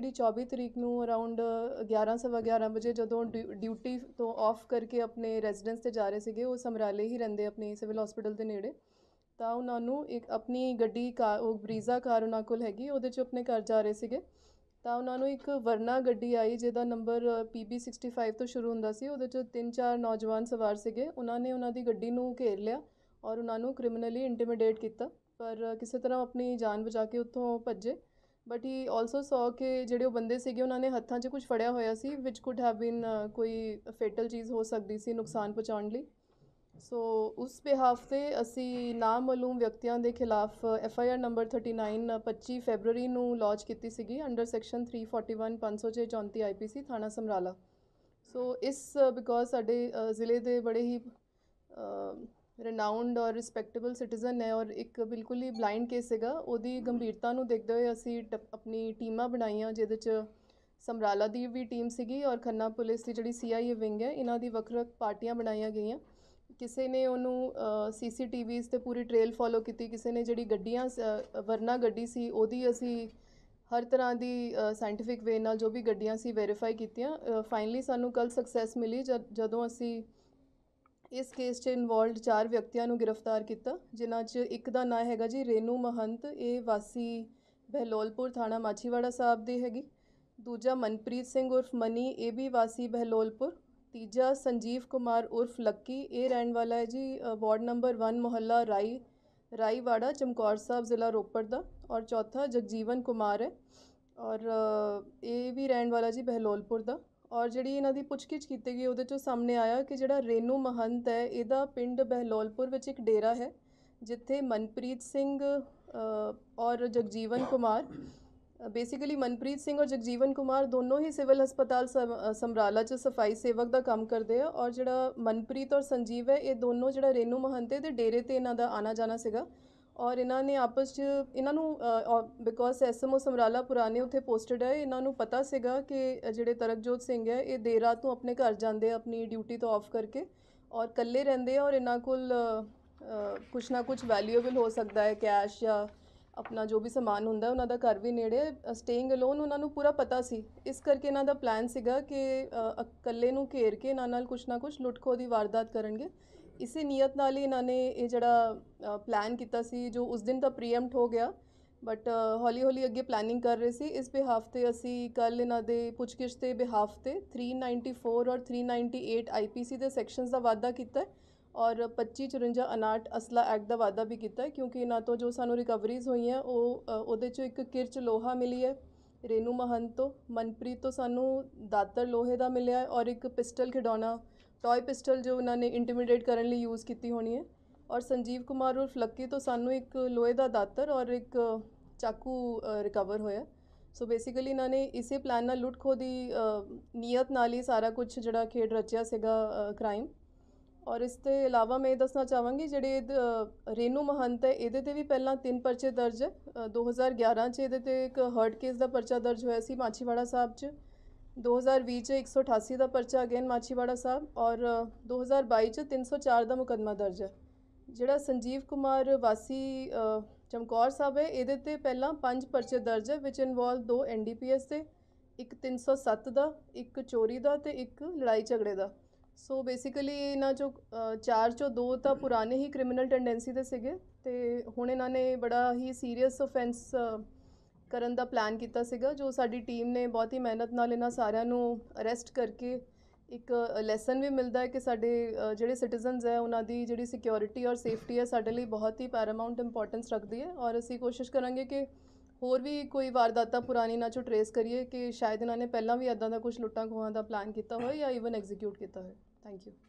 ਜਿਹੜੀ 24 ਤਰੀਕ ਨੂੰ ਅਰਾਊਂਡ 11:11 ਵਜੇ ਜਦੋਂ ਡਿਊਟੀ ਤੋਂ ਆਫ ਕਰਕੇ ਆਪਣੇ ਰੈਜ਼ੀਡੈਂਸ ਤੇ ਜਾ ਰਹੇ ਸੀਗੇ ਉਹ ਸਮਰਾਲੇ ਹੀ ਰਹਿੰਦੇ ਆਪਣੇ ਸਿਵਲ ਹਸਪੀਟਲ ਦੇ ਨੇੜੇ ਤਾਂ ਉਹਨਾਂ ਨੂੰ ਇੱਕ ਆਪਣੀ ਗੱਡੀ ਕਾ ਉਹ ਬਰੀਜ਼ਾ ਕਾਰ ਉਹਨਾਂ ਕੋਲ ਹੈਗੀ ਉਹਦੇ 'ਚ ਆਪਣੇ ਘਰ ਜਾ ਰਹੇ ਸੀਗੇ ਤਾਂ ਉਹਨਾਂ ਨੂੰ ਇੱਕ ਵਰਨਾ ਗੱਡੀ ਆਈ ਜਿਹਦਾ ਨੰਬਰ PB65 ਤੋਂ ਸ਼ੁਰੂ ਹੁੰਦਾ ਸੀ ਉਹਦੇ 'ਚ ਤਿੰਨ ਚਾਰ ਨੌਜਵਾਨ ਸਵਾਰ ਸੀਗੇ ਉਹਨਾਂ ਨੇ ਉਹਨਾਂ ਦੀ ਗੱਡੀ ਨੂੰ ਘੇਰ ਲਿਆ ਔਰ ਉਹਨਾਂ ਨੂੰ ਕ੍ਰਿਮੀਨਲੀ ਇੰਟੀਮੀਡੇਟ ਕੀਤਾ ਪਰ ਕਿਸੇ ਤਰ੍ਹਾਂ ਆਪਣੀ ਜਾਨ ਬਚਾ ਕੇ ਉੱਥੋਂ ਭੱਜੇ ਬਟ ਹੀ ਆਲਸੋ ਸੌ ਕਿ ਜਿਹੜੇ ਉਹ ਬੰਦੇ ਸੀਗੇ ਉਹਨਾਂ ਨੇ ਹੱਥਾਂ 'ਚ ਕੁਝ ਫੜਿਆ ਹੋਇਆ ਸੀ ਵਿਚ ਕੁਡ ਹੈਵ ਬੀਨ ਕੋਈ ਫੇਟਲ ਚੀਜ਼ ਹੋ ਸਕਦੀ ਸੀ ਨੁਕਸਾਨ ਪਹੁੰਚਾਉਣ ਲਈ ਸੋ ਉਸ ਬਿਹਾਫ ਤੇ ਅਸੀਂ ਨਾਮਾਲੂਮ ਵਿਅਕਤੀਆਂ ਦੇ ਖਿਲਾਫ F I R number 39 25 February ਨੂੰ ਲਾਂਚ ਕੀਤੀ ਸੀਗੀ ਅੰਡਰ ਸੈਕਸ਼ਨ 341 506 ਆਈਪੀਸੀ ਥਾਣਾ ਸਮਰਾਲਾ ਸੋ ਇਸ ਬਿਕੋਜ਼ ਸਾਡੇ ਜ਼ਿਲ੍ਹੇ ਦੇ ਬੜੇ ਹੀ ਰਿਨਾਊਂਡ ਔਰ ਰਿਸਪੈਕਟੇਬਲ ਸਿਟੀਜ਼ਨ ਹੈ ਔਰ ਇੱਕ ਬਿਲਕੁਲ ਹੀ ਬਲਾਈਂਡ ਕੇਸ ਹੈਗਾ ਉਹਦੀ ਗੰਭੀਰਤਾ ਨੂੰ ਦੇਖਦੇ ਹੋਏ ਅਸੀਂ ਆਪਣੀ ਟੀਮਾਂ ਬਣਾਈਆਂ ਜਿਹਦੇ 'ਚ ਸਮਰਾਲਾ ਦੀ ਵੀ ਟੀਮ ਸੀਗੀ ਔਰ ਖੰਨਾ ਪੁਲਿਸ ਦੀ ਜਿਹੜੀ ਸੀਆਈਏ ਵਿੰਗ ਹੈ ਇਹਨਾਂ ਦੀ ਵੱਖ ਵੱਖ ਪਾਰਟੀਆਂ ਬਣਾਈਆਂ ਗਈਆਂ ਕਿਸੇ ਨੇ ਉਹਨੂੰ ਸੀਸੀਟੀਵੀਸ ਤੇ ਪੂਰੀ ਟ੍ਰੇਲ ਫੋਲੋ ਕੀਤੀ ਕਿਸੇ ਨੇ ਜਿਹੜੀ ਗੱਡੀਆਂ ਵਰਨਾ ਗੱਡੀ ਸੀ ਉਹਦੀ ਅਸੀਂ ਹਰ ਤਰ੍ਹਾਂ ਦੀ ਸਾਇੰਟਿਫਿਕ ਵੇ ਨਾਲ ਜੋ ਵੀ ਗੱਡੀਆਂ ਸੀ ਵੈਰੀਫਾਈ ਕੀਤੀਆਂ ਫਾਈਨਲੀ ਸਾਨੂੰ ਕੱਲ ਸਕਸੈਸ ਮਿਲੀ ਜਦੋਂ ਅਸੀਂ ਇਸ ਕੇਸ 'ਚ ਇਨਵੋਲਡ ਚਾਰ ਵਿਅਕਤੀਆਂ ਨੂੰ ਗ੍ਰਿਫਤਾਰ ਕੀਤਾ ਜਿਨ੍ਹਾਂ 'ਚ ਇੱਕ ਦਾ ਨਾਂ ਹੈਗਾ ਜੀ ਰੇਨੂ ਮਹੰਤ ਇਹ ਵਾਸੀ ਬਹਿਲੋਲਪੁਰ ਥਾਣਾ ਮਾਛੀਵਾੜਾ ਸਾਹਿਬ ਦੀ ਹੈਗੀ ਦੂਜਾ ਮਨਪ੍ਰੀਤ ਸਿੰਘ ਉਰਫ ਮਨੀ ਇਹ ਵੀ ਵਾਸੀ ਬਹਿਲੋਲਪੁਰ ਤੀਜਾ ਸੰਜੀਵ ਕੁਮਾਰ ਉਰਫ ਲੱਕੀ ਇਹ ਰਹਿਣ ਵਾਲਾ ਹੈ ਜੀ ਵਾਰਡ ਨੰਬਰ 1 ਮੁਹੱਲਾ ਰਾਈ ਰਾਈਵਾੜਾ ਚਮਕੌਰ ਸਾਹਿਬ ਜ਼ਿਲ੍ਹਾ ਰੋਪੜ ਦਾ ਔਰ ਚੌਥਾ ਜਗਜੀਵਨ ਕੁਮਾਰ ਹੈ ਔਰ ਇਹ ਵੀ ਰਹਿਣ ਵਾਲਾ ਜੀ ਬਹਿਲੋਲਪੁਰ ਦਾ ਔਰ ਜਿਹੜੀ ਇਹਨਾਂ ਦੀ ਪੁੱਛਗਿੱਛ ਕੀਤੀ ਗਈ ਉਹਦੇ ਚੋਂ ਸਾਹਮਣੇ ਆਇਆ ਕਿ ਜਿਹੜਾ ਰੇਨੂ ਮਹੰਤ ਹੈ ਇਹਦਾ ਪਿੰਡ ਬਹਿਲੋਲਪੁਰ ਵਿੱਚ ਇੱਕ ਡੇਰਾ ਹੈ ਜਿੱਥੇ ਮਨਪ੍ਰੀਤ ਸਿੰਘ ਔਰ ਜਗਜੀਵਨ ਕੁਮਾਰ ਬੇਸਿਕਲੀ ਮਨਪ੍ਰੀਤ ਸਿੰਘ ਔਰ ਜਗਜੀਵਨ ਕੁਮਾਰ ਦੋਨੋਂ ਹੀ ਸਿਵਲ ਹਸਪਤਾਲ ਸਮਰਾਲਾ ਚ ਸਫਾਈ ਸੇਵਕ ਦਾ ਕੰਮ ਕਰਦੇ ਆ ਔਰ ਜਿਹੜਾ ਮਨਪ੍ਰੀਤ ਔਰ ਸੰਜੀਵ ਹੈ ਇਹ ਦੋਨੋਂ ਜਿਹੜਾ ਰੇਨੂ ਮਹੰਤੇ ਦੇ ਡੇਰੇ ਤੇ ਇਹਨਾਂ ਦਾ ਆਣਾ ਜਾਣਾ ਸੀਗਾ ਔਰ ਇਹਨਾਂ ਨੇ ਆਪਸ 'ਚ ਇਹਨਾਂ ਨੂੰ ਬਿਕੋਜ਼ ਐਸਐਮਓ ਸਮਰਾਲਾ ਪੁਰਾਣੇ ਉੱਥੇ ਪੋਸਟਡ ਹੈ ਇਹਨਾਂ ਨੂੰ ਪਤਾ ਸੀਗਾ ਕਿ ਜਿਹੜੇ ਤਰਕਜੋਤ ਸਿੰਘ ਹੈ ਇਹ ਦੇਰ ਰਾਤ ਨੂੰ ਆਪਣੇ ਘਰ ਜਾਂਦੇ ਆਪਣੀ ਡਿਊਟੀ ਤੋਂ ਆਫ ਕਰਕੇ ਔਰ ਇਕੱਲੇ ਰਹਿੰਦੇ ਆ ਔਰ ਇਹਨਾਂ ਕੋਲ ਕੁਛ ਨਾ ਕੁਛ ਵੈਲਿਊਏਬਲ ਹੋ ਸਕਦਾ ਹੈ ਕੈਸ਼ ਜਾਂ ਆਪਣਾ ਜੋ ਵੀ ਸਮਾਨ ਹੁੰਦਾ ਉਹਨਾਂ ਦਾ ਘਰ ਵੀ ਨੇੜੇ ਸਟੇਇੰਗ ਅਲੋਨ ਉਹਨਾਂ ਨੂੰ ਪੂਰਾ ਪਤਾ ਸੀ ਇਸ ਕਰਕੇ ਇਹਨਾਂ ਦਾ ਪਲਾਨ ਸੀਗਾ ਕਿ ਇਕੱਲੇ ਨੂੰ ਘੇਰ ਕੇ ਇਹਨਾਂ ਨਾਲ ਕੁਛ ਨਾ ਕੁਛ ਲੁੱਟਖੋ ਦੀ ਵਾਰਦਾਤ ਕਰਨਗੇ ਇਸੇ ਨੀਅਤ ਨਾਲ ਹੀ ਇਹਨਾਂ ਨੇ ਇਹ ਜਿਹੜਾ ਪਲਾਨ ਕੀਤਾ ਸੀ ਜੋ ਉਸ ਦਿਨ ਤਾਂ ਪ੍ਰੀਐਮਟ ਹੋ ਗਿਆ ਬਟ ਹੌਲੀ ਹੌਲੀ ਅੱਗੇ ਪਲੈਨਿੰਗ ਕਰ ਰਹੇ ਸੀ ਇਸ ਬਿਹਾਫ ਤੇ ਅਸੀਂ ਕੱਲ ਇਹਨਾਂ ਦੇ ਪੁੱਛਗਿਛ ਤੇ ਬਿਹਾਫ ਤੇ 394 ਔਰ 398 ਆਈਪੀਸੀ ਦੇ ਸੈਕਸ਼ਨਸ ਦਾ ਵਾਅਦਾ ਕੀਤਾ ਔਰ 2554 ਅਨਾਟ ਅਸਲਾ ਐਕਟ ਦਾ ਵਾਅਦਾ ਵੀ ਕੀਤਾ ਕਿਉਂਕਿ ਇਹਨਾਂ ਤੋਂ ਜੋ ਸਾਨੂੰ ਰਿਕਵਰੀਜ਼ ਹੋਈਆਂ ਉਹ ਉਹਦੇ ਚੋਂ ਇੱਕ ਕਿਰਚ ਲੋਹਾ ਮਿਲੀ ਹੈ ਰੇਨੂ ਮਹੰਤੋ ਤੋਂ ਮਨਪ੍ਰੀਤ ਤੋਂ ਸਾਨੂੰ ਦਾਤਰ ਲੋਹੇ ਦਾ ਮਿਲਿਆ ਔਰ ਇੱਕ ਪਿਸਟਲ ਖਿਡੌਣਾ ਟੌਇ ਪਿਸਟਲ ਜੋ ਉਹਨਾਂ ਨੇ ਇੰਟੀਮੀਡੇਟ ਕਰਨ ਲਈ ਯੂਜ਼ ਕੀਤੀ ਹੋਣੀ ਹੈ ਔਰ ਸੰਜੀਵ ਕੁਮਾਰ ਉਰਫ ਲੱਕੀ ਤੋਂ ਸਾਨੂੰ ਇੱਕ ਲੋਹੇ ਦਾ ਦਾਤਰ ਔਰ ਇੱਕ ਚਾਕੂ ਰਿਕਵਰ ਹੋਇਆ ਸੋ ਬੇਸਿਕਲੀ ਇਹਨਾਂ ਨੇ ਇਸੇ ਪਲਾਨ ਨਾਲ ਲੁੱਟ ਦੀ ਨੀਅਤ ਨਾਲ ਹੀ ਸਾਰਾ ਕੁਝ ਜਿਹੜਾ ਖੇਡ ਰਚਿਆ ਸੀਗਾ ਕ੍ਰਾਈਮ ਔਰ ਇਸ ਤੇ ਇਲਾਵਾ ਮੈਂ ਇਹ ਦੱਸਣਾ ਚਾਹਾਂਗੀ ਜਿਹੜੇ ਰੇਨੂ ਮਹੰਤ ਹੈ ਇਹਦੇ ਤੇ ਵੀ ਪਹਿਲਾਂ ਤਿੰਨ ਪਰਚੇ ਦਰਜ 2011 ਚ ਇਹਦੇ ਤੇ ਇੱਕ ਹਰਟ ਕੇਸ ਦਾ ਪਰਚਾ ਦਰਜ ਹੋਇਆ ਸੀ ਮਾਛੀਵਾੜਾ ਸਾਹਿਬ ਚ 2020 ਚ 188 ਦਾ ਪਰਚਾ ਅਗੇਨ ਮਾਛੀਵਾੜਾ ਸਾਹਿਬ ਔਰ 2022 ਚ 304 ਦਾ ਮੁਕਦਮਾ ਦਰਜ ਹੈ ਜਿਹੜਾ ਸੰਜੀਵ ਕੁਮਾਰ ਵਾਸੀ ਚਮਕੌਰ ਸਾਹਿਬ ਹੈ ਇਹਦੇ ਤੇ ਪਹਿਲਾਂ ਪੰਜ ਪਰਚੇ ਦਰਜ ਹੈ ਵਿਚ ਇਨਵੋਲਵ ਦੋ ਐਨਡੀਪੀਐਸ ਦੇ ਇੱਕ 307 ਦਾ ਇੱਕ ਚੋਰੀ ਦਾ ਤੇ ਇੱਕ ਲੜਾਈ ਝਗੜੇ ਦਾ ਸੋ ਬੇਸਿਕਲੀ ਇਹਨਾਂ ਚੋਂ ਚਾਰ ਚੋਂ ਦੋ ਤਾਂ ਪੁਰਾਣੇ ਹੀ ਕ੍ਰਿਮੀਨਲ ਟੈਂਡੈਂਸੀ ਦੇ ਸੀਗੇ ਤੇ ਹੁਣ ਇਹਨਾਂ ਨੇ ਬੜਾ ਹੀ ਸੀਰੀਅਸ ਆਫੈਂਸ ਕਰਨ ਦਾ ਪਲਾਨ ਕੀਤਾ ਸੀਗਾ ਜੋ ਸਾਡੀ ਟੀਮ ਨੇ ਬਹੁਤ ਹੀ ਮਿਹਨਤ ਨਾਲ ਇਹਨਾਂ ਸਾਰਿਆਂ ਨੂੰ ਅਰੈਸਟ ਕਰਕੇ ਇੱਕ ਲੈਸਨ ਵੀ ਮਿਲਦਾ ਹੈ ਕਿ ਸਾਡੇ ਜਿਹੜੇ ਸਿਟੀਜ਼ਨਸ ਹੈ ਉਹਨਾਂ ਦੀ ਜਿਹੜੀ ਸਿਕਿਉਰਿਟੀ ਔਰ ਸੇਫਟੀ ਹੈ ਸਾਡੇ ਲਈ ਬਹੁਤ ਹੀ ਪੈਰਾਮਾਉਂਟ ਇੰਪੋਰਟੈਂਸ ਰੱਖਦੀ ਹੈ ਔਰ ਅਸੀਂ ਕੋਸ਼ਿਸ਼ ਕਰਾਂਗੇ ਕਿ ਹੋਰ ਵੀ ਕੋਈ ਵਾਰਦਾਤਾਂ ਪੁਰਾਣੀ ਨਾ ਚੋ ਟਰੇਸ ਕਰੀਏ ਕਿ ਸ਼ਾਇਦ ਇਹਨਾਂ ਨੇ ਪਹਿਲਾਂ ਵੀ ਇਦਾਂ ਦਾ ਕੁਝ ਲੁੱਟਾਂ ਖੋਹਾਂ ਦਾ ਪਲਾਨ ਕੀਤਾ ਹੋਵੇ ਜਾਂ ਇਵਨ ਐਗਜ਼ੀਕਿਊਟ ਕੀਤਾ ਹੋਵੇ ਥੈਂਕ ਯੂ